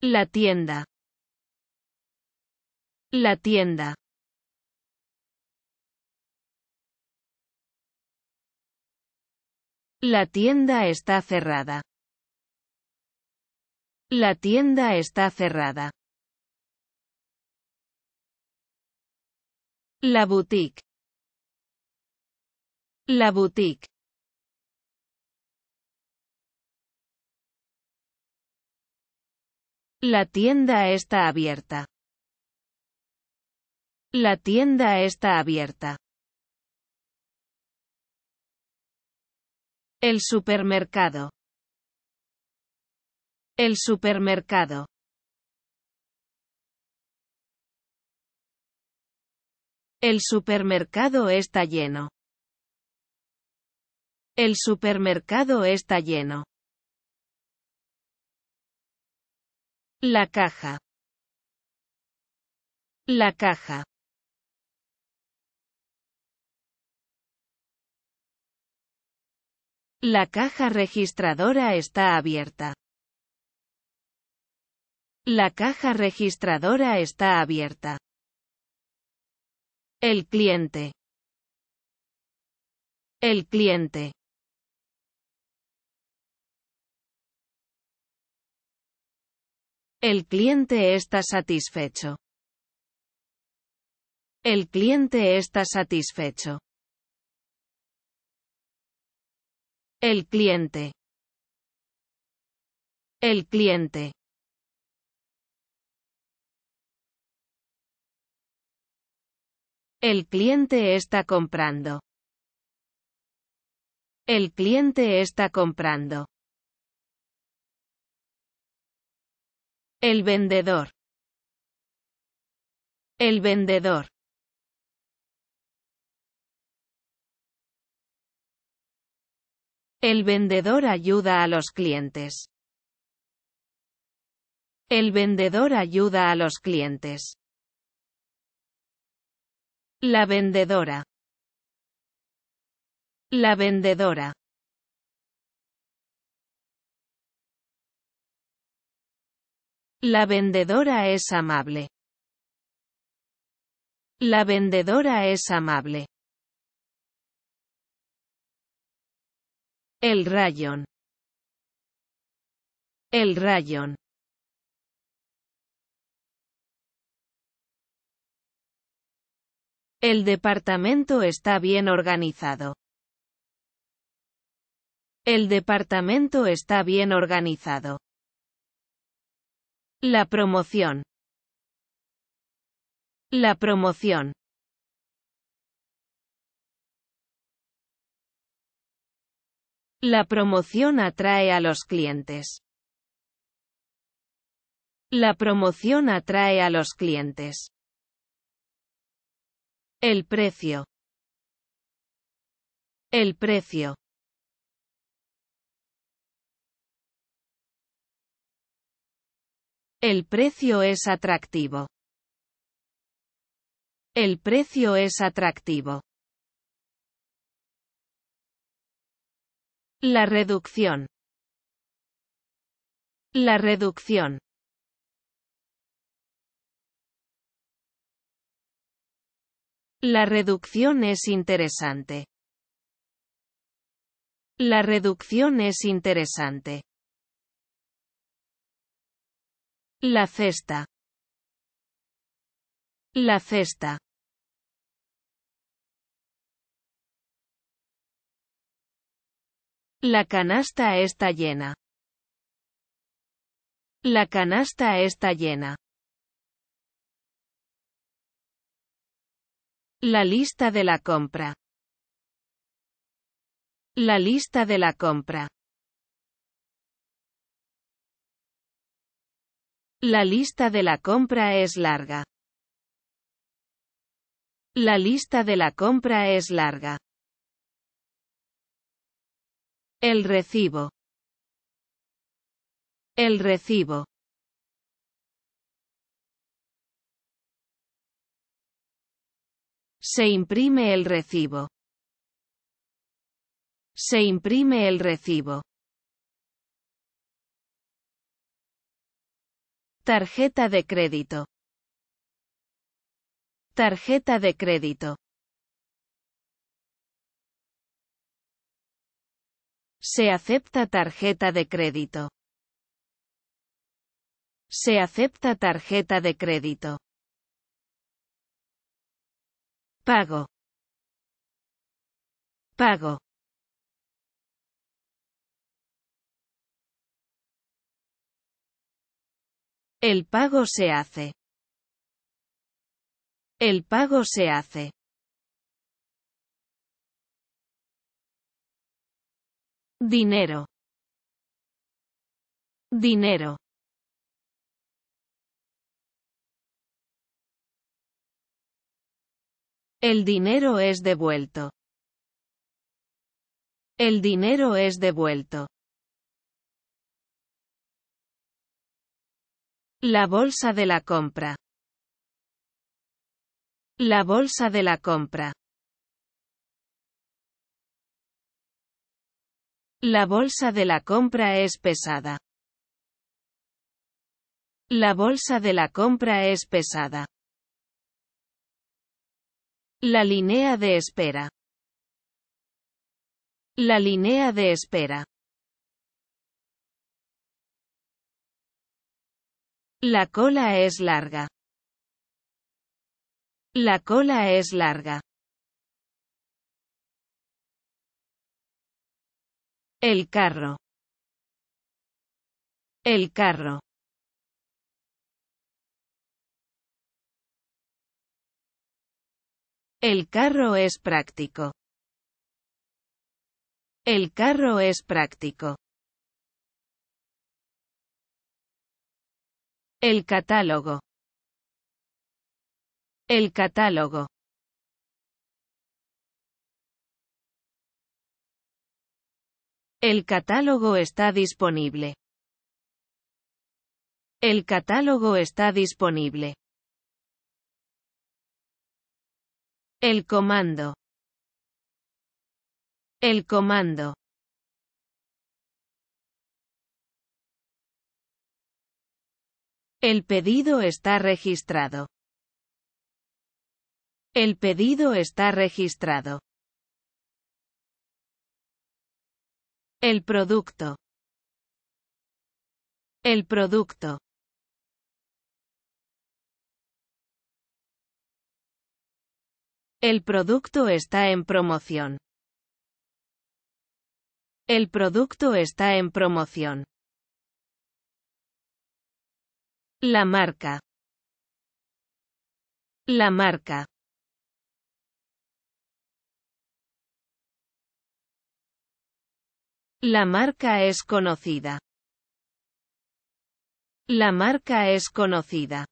La tienda. La tienda. La tienda está cerrada. La tienda está cerrada. La boutique. La boutique. La tienda está abierta. La tienda está abierta. El supermercado. El supermercado. El supermercado está lleno. El supermercado está lleno. La caja. La caja. La caja registradora está abierta. La caja registradora está abierta. El cliente. El cliente. El cliente está satisfecho. El cliente está satisfecho. El cliente. El cliente. El cliente está comprando. El cliente está comprando. El vendedor. El vendedor. El vendedor ayuda a los clientes. El vendedor ayuda a los clientes. La vendedora. La vendedora. La vendedora es amable. La vendedora es amable. El rayón. El rayón. El departamento está bien organizado. El departamento está bien organizado. La promoción. La promoción. La promoción atrae a los clientes. La promoción atrae a los clientes. El precio. El precio. El precio es atractivo. El precio es atractivo. La reducción. La reducción. La reducción es interesante. La reducción es interesante. La cesta. La cesta. La canasta está llena. La canasta está llena. La lista de la compra. La lista de la compra. La lista de la compra es larga. La lista de la compra es larga. El recibo. El recibo. Se imprime el recibo. Se imprime el recibo. Tarjeta de crédito. Tarjeta de crédito. Se acepta tarjeta de crédito. Se acepta tarjeta de crédito. Pago. Pago. El pago se hace. El pago se hace. Dinero. Dinero. El dinero es devuelto. El dinero es devuelto. La bolsa de la compra. La bolsa de la compra. La bolsa de la compra es pesada. La bolsa de la compra es pesada. La línea de espera. La línea de espera. La cola es larga. La cola es larga. El carro. El carro. El carro es práctico. El carro es práctico. El catálogo. El catálogo. El catálogo está disponible. El catálogo está disponible. El comando. El comando. El pedido está registrado. El pedido está registrado. El producto. El producto. El producto está en promoción. El producto está en promoción. La marca. La marca. La marca es conocida. La marca es conocida.